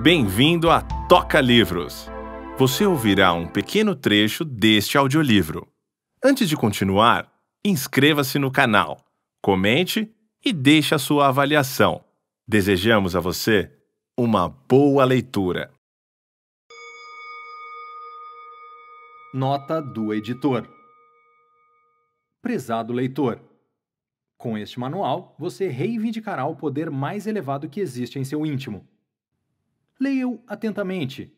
Bem-vindo a Toca Livros! Você ouvirá um pequeno trecho deste audiolivro. Antes de continuar, inscreva-se no canal, comente e deixe a sua avaliação. Desejamos a você uma boa leitura. Nota do editor. Prezado leitor, com este manual você reivindicará o poder mais elevado que existe em seu íntimo Leia-o atentamente.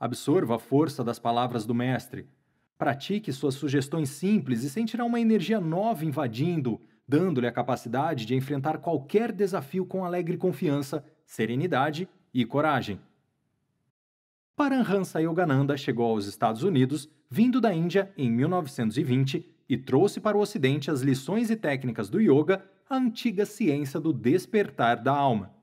Absorva a força das palavras do mestre. Pratique suas sugestões simples e sentirá uma energia nova invadindo, dando-lhe a capacidade de enfrentar qualquer desafio com alegre confiança, serenidade e coragem. Paramhansa Yogananda chegou aos Estados Unidos, vindo da Índia em 1920, e trouxe para o Ocidente as lições e técnicas do yoga, a antiga ciência do despertar da alma.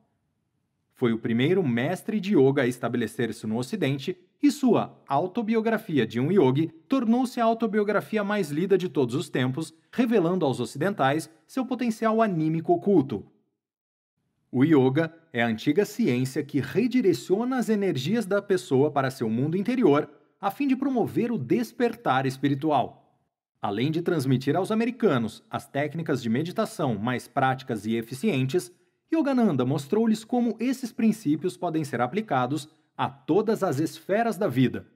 Foi o primeiro mestre de yoga a estabelecer-se no Ocidente e sua autobiografia de um yogi tornou-se a autobiografia mais lida de todos os tempos, revelando aos ocidentais seu potencial anímico oculto. O yoga é a antiga ciência que redireciona as energias da pessoa para seu mundo interior, a fim de promover o despertar espiritual. Além de transmitir aos americanos as técnicas de meditação mais práticas e eficientes, Yogananda mostrou-lhes como esses princípios podem ser aplicados a todas as esferas da vida.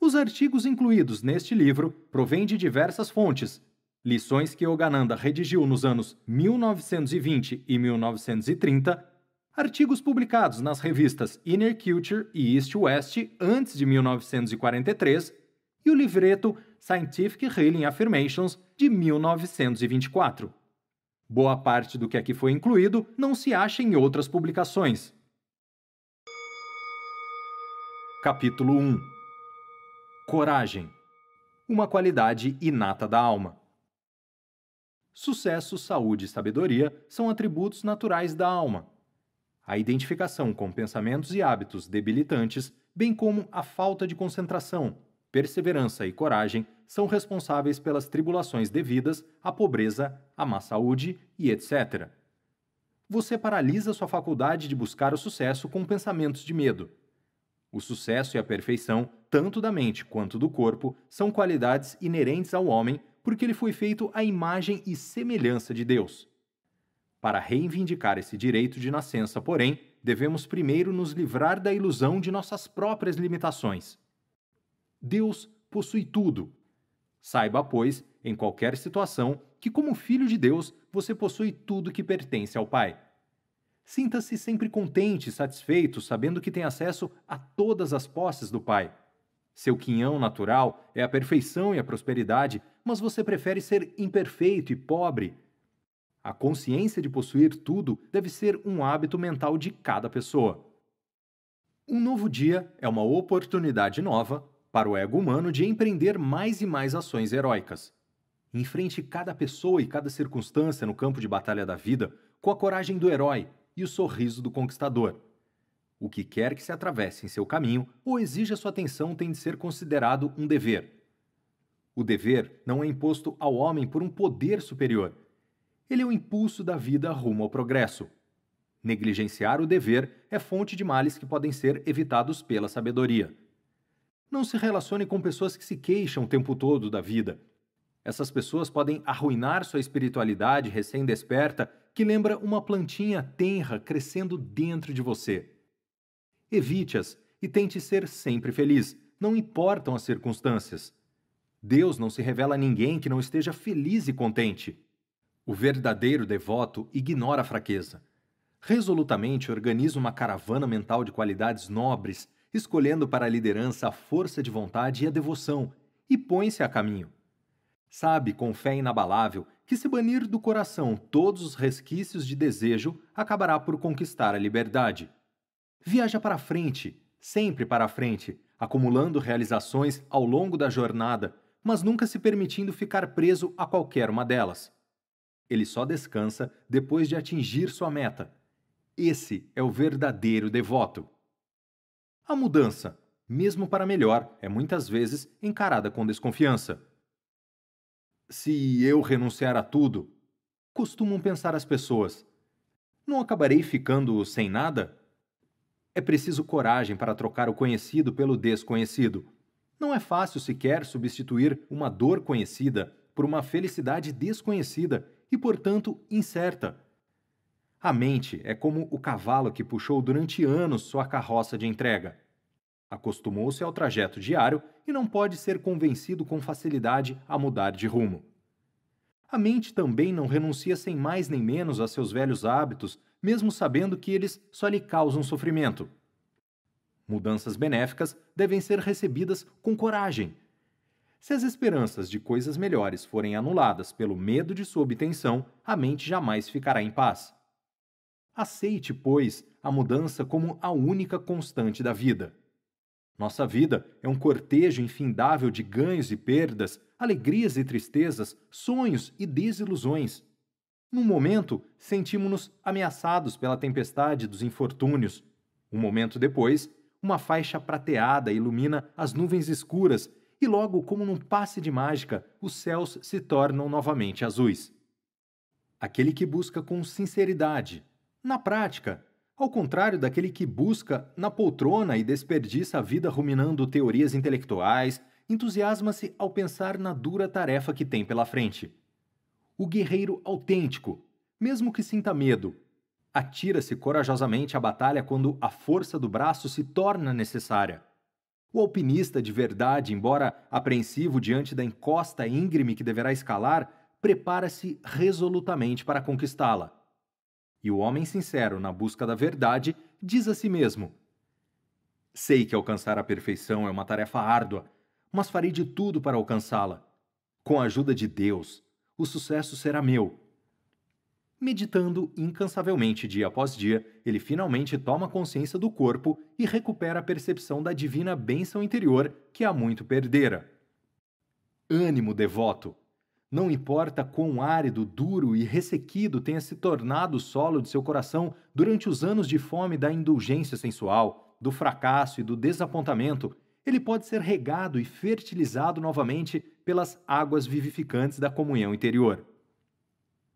Os artigos incluídos neste livro provêm de diversas fontes, lições que Yogananda redigiu nos anos 1920 e 1930, artigos publicados nas revistas Inner Culture e East West antes de 1943 e o livreto Scientific Healing Affirmations de 1924. Boa parte do que aqui foi incluído não se acha em outras publicações. Capítulo 1 Coragem Uma qualidade inata da alma. Sucesso, saúde e sabedoria são atributos naturais da alma. A identificação com pensamentos e hábitos debilitantes, bem como a falta de concentração, perseverança e coragem são responsáveis pelas tribulações devidas à pobreza, à má saúde e etc. Você paralisa sua faculdade de buscar o sucesso com pensamentos de medo. O sucesso e a perfeição, tanto da mente quanto do corpo, são qualidades inerentes ao homem porque ele foi feito à imagem e semelhança de Deus. Para reivindicar esse direito de nascença, porém, devemos primeiro nos livrar da ilusão de nossas próprias limitações. Deus possui tudo. Saiba, pois, em qualquer situação, que como filho de Deus, você possui tudo que pertence ao Pai. Sinta-se sempre contente e satisfeito, sabendo que tem acesso a todas as posses do Pai. Seu quinhão natural é a perfeição e a prosperidade, mas você prefere ser imperfeito e pobre. A consciência de possuir tudo deve ser um hábito mental de cada pessoa. Um novo dia é uma oportunidade nova para o ego humano de empreender mais e mais ações heróicas. Enfrente cada pessoa e cada circunstância no campo de batalha da vida com a coragem do herói e o sorriso do conquistador. O que quer que se atravesse em seu caminho ou exija sua atenção tem de ser considerado um dever. O dever não é imposto ao homem por um poder superior. Ele é o impulso da vida rumo ao progresso. Negligenciar o dever é fonte de males que podem ser evitados pela sabedoria. Não se relacione com pessoas que se queixam o tempo todo da vida. Essas pessoas podem arruinar sua espiritualidade recém-desperta, que lembra uma plantinha tenra crescendo dentro de você. Evite-as e tente ser sempre feliz, não importam as circunstâncias. Deus não se revela a ninguém que não esteja feliz e contente. O verdadeiro devoto ignora a fraqueza. Resolutamente organiza uma caravana mental de qualidades nobres escolhendo para a liderança a força de vontade e a devoção, e põe-se a caminho. Sabe, com fé inabalável, que se banir do coração todos os resquícios de desejo, acabará por conquistar a liberdade. Viaja para a frente, sempre para a frente, acumulando realizações ao longo da jornada, mas nunca se permitindo ficar preso a qualquer uma delas. Ele só descansa depois de atingir sua meta. Esse é o verdadeiro devoto. A mudança, mesmo para melhor, é muitas vezes encarada com desconfiança. Se eu renunciar a tudo, costumam pensar as pessoas, não acabarei ficando sem nada? É preciso coragem para trocar o conhecido pelo desconhecido. Não é fácil sequer substituir uma dor conhecida por uma felicidade desconhecida e, portanto, incerta. A mente é como o cavalo que puxou durante anos sua carroça de entrega. Acostumou-se ao trajeto diário e não pode ser convencido com facilidade a mudar de rumo. A mente também não renuncia sem mais nem menos a seus velhos hábitos, mesmo sabendo que eles só lhe causam sofrimento. Mudanças benéficas devem ser recebidas com coragem. Se as esperanças de coisas melhores forem anuladas pelo medo de sua obtenção, a mente jamais ficará em paz. Aceite, pois, a mudança como a única constante da vida. Nossa vida é um cortejo infindável de ganhos e perdas, alegrias e tristezas, sonhos e desilusões. Num momento, sentimos-nos ameaçados pela tempestade dos infortúnios. Um momento depois, uma faixa prateada ilumina as nuvens escuras e logo, como num passe de mágica, os céus se tornam novamente azuis. Aquele que busca com sinceridade, na prática, ao contrário daquele que busca na poltrona e desperdiça a vida ruminando teorias intelectuais, entusiasma-se ao pensar na dura tarefa que tem pela frente. O guerreiro autêntico, mesmo que sinta medo, atira-se corajosamente à batalha quando a força do braço se torna necessária. O alpinista de verdade, embora apreensivo diante da encosta íngreme que deverá escalar, prepara-se resolutamente para conquistá-la. E o homem sincero, na busca da verdade, diz a si mesmo: Sei que alcançar a perfeição é uma tarefa árdua, mas farei de tudo para alcançá-la. Com a ajuda de Deus, o sucesso será meu. Meditando incansavelmente dia após dia, ele finalmente toma consciência do corpo e recupera a percepção da divina bênção interior que há muito perdera. Ânimo devoto! Não importa quão árido, duro e ressequido tenha se tornado o solo de seu coração durante os anos de fome da indulgência sensual, do fracasso e do desapontamento, ele pode ser regado e fertilizado novamente pelas águas vivificantes da comunhão interior.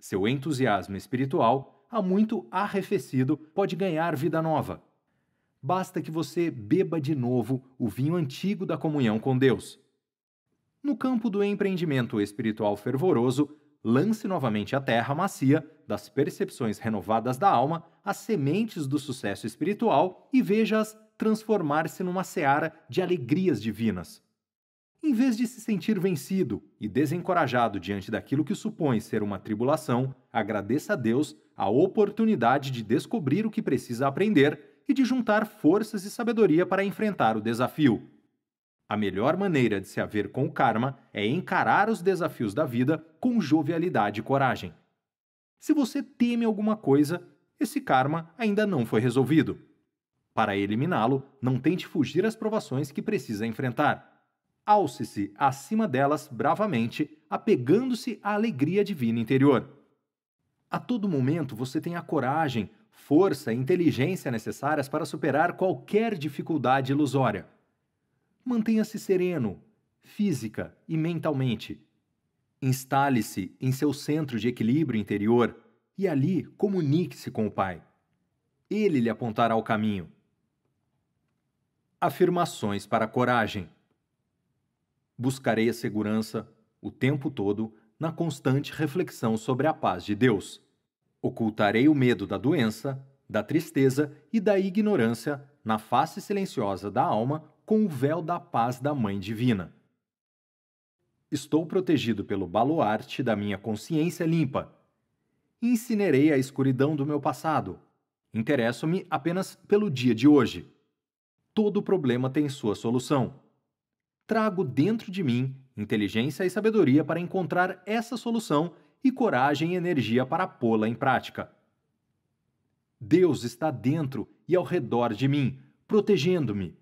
Seu entusiasmo espiritual, há muito arrefecido, pode ganhar vida nova. Basta que você beba de novo o vinho antigo da comunhão com Deus no campo do empreendimento espiritual fervoroso, lance novamente a terra macia das percepções renovadas da alma as sementes do sucesso espiritual e veja-as transformar-se numa seara de alegrias divinas. Em vez de se sentir vencido e desencorajado diante daquilo que supõe ser uma tribulação, agradeça a Deus a oportunidade de descobrir o que precisa aprender e de juntar forças e sabedoria para enfrentar o desafio. A melhor maneira de se haver com o karma é encarar os desafios da vida com jovialidade e coragem. Se você teme alguma coisa, esse karma ainda não foi resolvido. Para eliminá-lo, não tente fugir às provações que precisa enfrentar. Alce-se acima delas bravamente, apegando-se à alegria divina interior. A todo momento você tem a coragem, força e inteligência necessárias para superar qualquer dificuldade ilusória Mantenha-se sereno, física e mentalmente. Instale-se em seu centro de equilíbrio interior e ali comunique-se com o Pai. Ele lhe apontará o caminho. Afirmações para a coragem. Buscarei a segurança, o tempo todo, na constante reflexão sobre a paz de Deus. Ocultarei o medo da doença, da tristeza e da ignorância na face silenciosa da alma com o véu da paz da Mãe Divina. Estou protegido pelo baluarte da minha consciência limpa. Incinerei a escuridão do meu passado. Interesso-me apenas pelo dia de hoje. Todo problema tem sua solução. Trago dentro de mim inteligência e sabedoria para encontrar essa solução e coragem e energia para pô-la em prática. Deus está dentro e ao redor de mim, protegendo-me,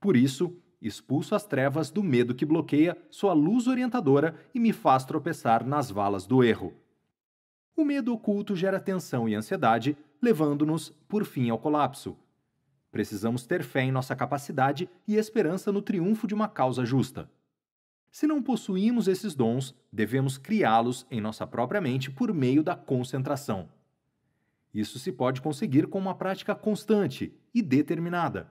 por isso, expulso as trevas do medo que bloqueia sua luz orientadora e me faz tropeçar nas valas do erro. O medo oculto gera tensão e ansiedade, levando-nos, por fim, ao colapso. Precisamos ter fé em nossa capacidade e esperança no triunfo de uma causa justa. Se não possuímos esses dons, devemos criá-los em nossa própria mente por meio da concentração. Isso se pode conseguir com uma prática constante e determinada.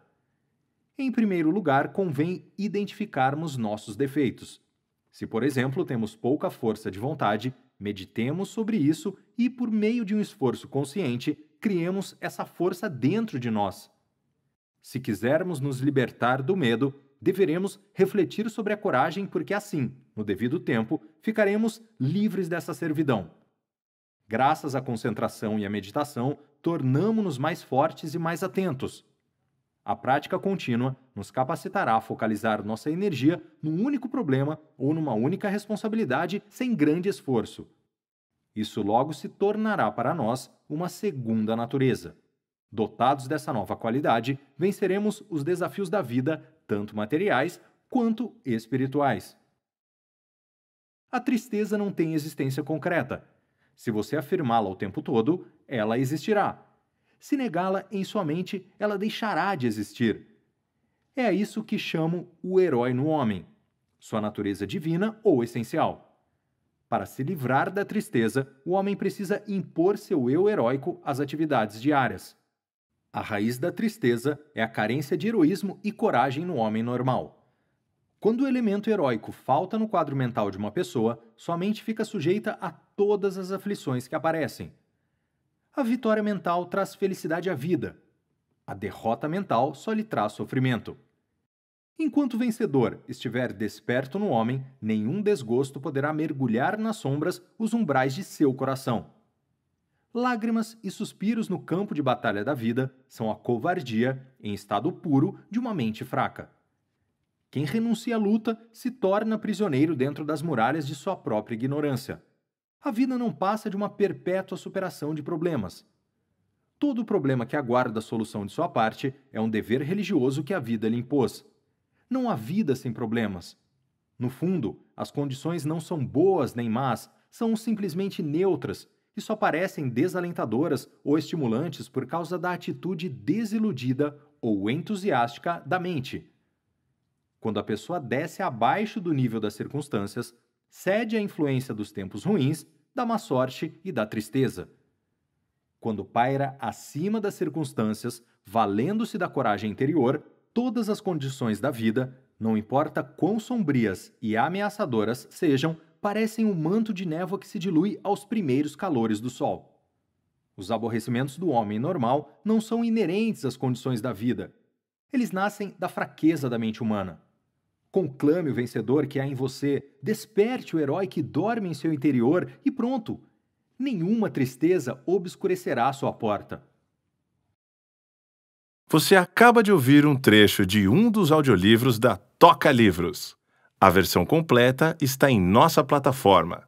Em primeiro lugar, convém identificarmos nossos defeitos. Se, por exemplo, temos pouca força de vontade, meditemos sobre isso e, por meio de um esforço consciente, criemos essa força dentro de nós. Se quisermos nos libertar do medo, deveremos refletir sobre a coragem, porque assim, no devido tempo, ficaremos livres dessa servidão. Graças à concentração e à meditação, tornamo-nos mais fortes e mais atentos. A prática contínua nos capacitará a focalizar nossa energia num único problema ou numa única responsabilidade sem grande esforço. Isso logo se tornará para nós uma segunda natureza. Dotados dessa nova qualidade, venceremos os desafios da vida, tanto materiais quanto espirituais. A tristeza não tem existência concreta. Se você afirmá-la o tempo todo, ela existirá, se negá-la em sua mente, ela deixará de existir. É isso que chamo o herói no homem, sua natureza divina ou essencial. Para se livrar da tristeza, o homem precisa impor seu eu heróico às atividades diárias. A raiz da tristeza é a carência de heroísmo e coragem no homem normal. Quando o elemento heróico falta no quadro mental de uma pessoa, sua mente fica sujeita a todas as aflições que aparecem, a vitória mental traz felicidade à vida. A derrota mental só lhe traz sofrimento. Enquanto o vencedor estiver desperto no homem, nenhum desgosto poderá mergulhar nas sombras os umbrais de seu coração. Lágrimas e suspiros no campo de batalha da vida são a covardia, em estado puro, de uma mente fraca. Quem renuncia à luta se torna prisioneiro dentro das muralhas de sua própria ignorância. A vida não passa de uma perpétua superação de problemas. Todo problema que aguarda a solução de sua parte é um dever religioso que a vida lhe impôs. Não há vida sem problemas. No fundo, as condições não são boas nem más, são simplesmente neutras e só parecem desalentadoras ou estimulantes por causa da atitude desiludida ou entusiástica da mente. Quando a pessoa desce abaixo do nível das circunstâncias, cede à influência dos tempos ruins, da má sorte e da tristeza. Quando paira acima das circunstâncias, valendo-se da coragem interior, todas as condições da vida, não importa quão sombrias e ameaçadoras sejam, parecem um manto de névoa que se dilui aos primeiros calores do sol. Os aborrecimentos do homem normal não são inerentes às condições da vida. Eles nascem da fraqueza da mente humana. Conclame o vencedor que há em você, desperte o herói que dorme em seu interior e pronto! Nenhuma tristeza obscurecerá sua porta. Você acaba de ouvir um trecho de um dos audiolivros da Toca Livros. A versão completa está em nossa plataforma.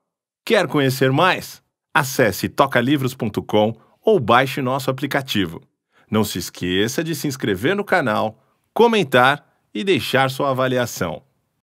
Quer conhecer mais? Acesse tocalivros.com ou baixe nosso aplicativo. Não se esqueça de se inscrever no canal, comentar e deixar sua avaliação.